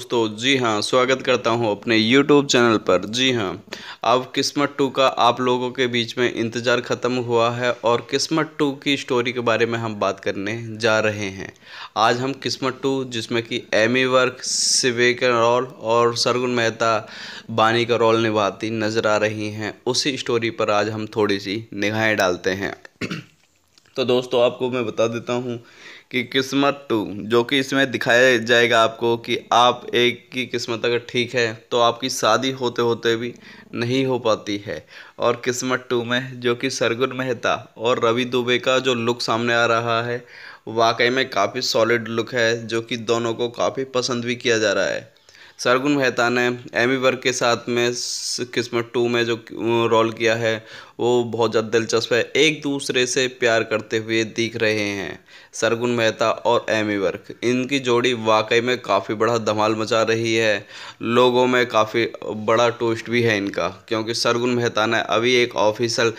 दोस्तों जी हाँ स्वागत करता हूँ अपने YouTube चैनल पर जी हाँ अब किस्मत टू का आप लोगों के बीच में इंतज़ार ख़त्म हुआ है और किस्मत टू की स्टोरी के बारे में हम बात करने जा रहे हैं आज हम किस्मत टू जिसमें कि एमी वर्क सिवे का रोल और सरगुन मेहता बानी का रोल निभाती नज़र आ रही हैं उसी स्टोरी पर आज हम थोड़ी सी निगाहें डालते हैं तो दोस्तों आपको मैं बता देता हूँ कि किस्मत टू जो कि इसमें दिखाया जाएगा आपको कि आप एक की किस्मत अगर ठीक है तो आपकी शादी होते होते भी नहीं हो पाती है और किस्मत टू में जो कि सरगुन मेहता और रवि दुबे का जो लुक सामने आ रहा है वाकई में काफ़ी सॉलिड लुक है जो कि दोनों को काफ़ी पसंद भी किया जा रहा है सरगुन मेहता ने एमी वर्क के साथ में किस्मत टू में जो रोल किया है वो बहुत ज़्यादा दिलचस्प है एक दूसरे से प्यार करते हुए दिख रहे हैं सरगुन मेहता और एमी वर्क इनकी जोड़ी वाकई में काफ़ी बड़ा धमाल मचा रही है लोगों में काफ़ी बड़ा टोस्ट भी है इनका क्योंकि सरगुन मेहता ने अभी एक ऑफिशियल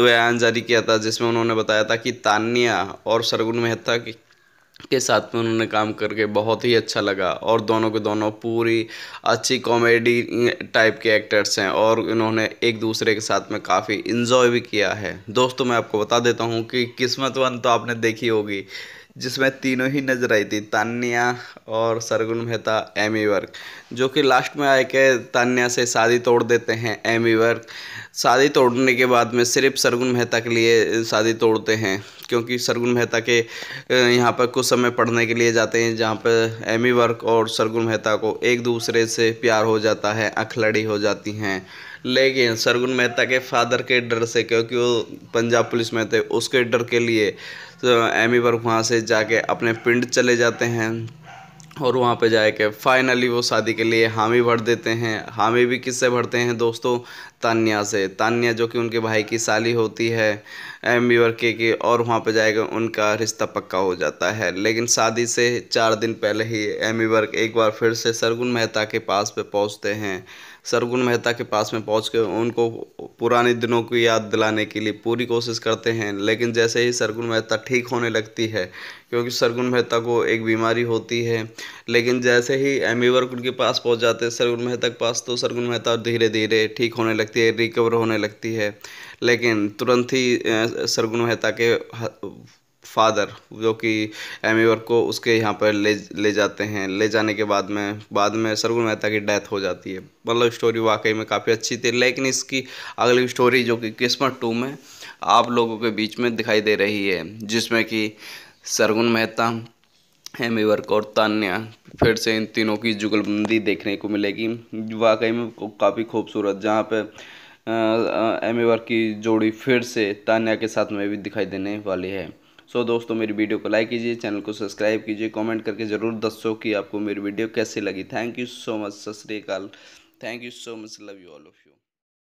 बयान जारी किया था जिसमें उन्होंने बताया था कि तानिया और सरगुन मेहता की के साथ में उन्होंने काम करके बहुत ही अच्छा लगा और दोनों के दोनों पूरी अच्छी कॉमेडी टाइप के एक्टर्स हैं और इन्होंने एक दूसरे के साथ में काफ़ी इन्जॉय भी किया है दोस्तों मैं आपको बता देता हूँ कि किस्मत वन तो आपने देखी होगी जिसमें तीनों ही नज़र आई थी तान्या और सरगुन मेहता एमी वर्क जो कि लास्ट में आए के तान्या से शादी तोड़ देते हैं एमी वर्क शादी तोड़ने के बाद में सिर्फ सरगुन मेहता के लिए शादी तोड़ते हैं क्योंकि सरगुन मेहता के यहाँ पर कुछ समय पढ़ने के लिए जाते हैं जहाँ पर एमी वर्क और सरगुन मेहता को एक दूसरे से प्यार हो जाता है अखलड़ी हो जाती हैं ले गए सरगुन मेहता के फादर के डर से क्योंकि वो पंजाब पुलिस में थे उसके डर के लिए तो एमी वर्क वहाँ से जाके अपने पिंड चले जाते हैं और वहाँ पे के फाइनली वो शादी के लिए हामी भर देते हैं हामी भी किससे भरते हैं दोस्तों तान्या से तान्या जो कि उनके भाई की साली होती है एम यू के की और वहाँ पे जाएगा उनका रिश्ता पक्का हो जाता है लेकिन शादी से चार दिन पहले ही एम बी वर्क एक बार फिर से सरगुन मेहता के पास पे पहुँचते हैं सरगुन मेहता के पास में पहुँच के उनको पुराने दिनों की याद दिलाने के लिए पूरी कोशिश करते हैं लेकिन जैसे ही सरगुन मेहता ठीक होने लगती है क्योंकि सरगुन मेहता को एक बीमारी होती है लेकिन जैसे ही एम वर्क उनके पास पहुंच जाते हैं सरगुन मेहता के पास तो सरगुन मेहता धीरे धीरे ठीक होने लगती है रिकवर होने लगती है लेकिन तुरंत ही सरगुन मेहता के फादर जो कि एमी वर्क e को उसके यहाँ पर ले ले जाते हैं ले जाने के बाद में बाद में सरगुन मेहता की डेथ हो जाती है मतलब स्टोरी वाकई में काफ़ी अच्छी थी लेकिन इसकी अगली स्टोरी जो कि किस्मत टू में आप लोगों के बीच में दिखाई दे रही है जिसमें कि सरगुन मेहता वर्क और तान्या फिर से इन तीनों की जुगलबंदी देखने को मिलेगी वाकई में काफ़ी खूबसूरत जहाँ पे वर्क की जोड़ी फिर से तान्या के साथ में भी दिखाई देने वाली है सो so, दोस्तों मेरी वीडियो को लाइक कीजिए चैनल को सब्सक्राइब कीजिए कमेंट करके ज़रूर दसो कि आपको मेरी वीडियो कैसी लगी थैंक यू सो मच सत श्रीकाल thank you so much love you all of you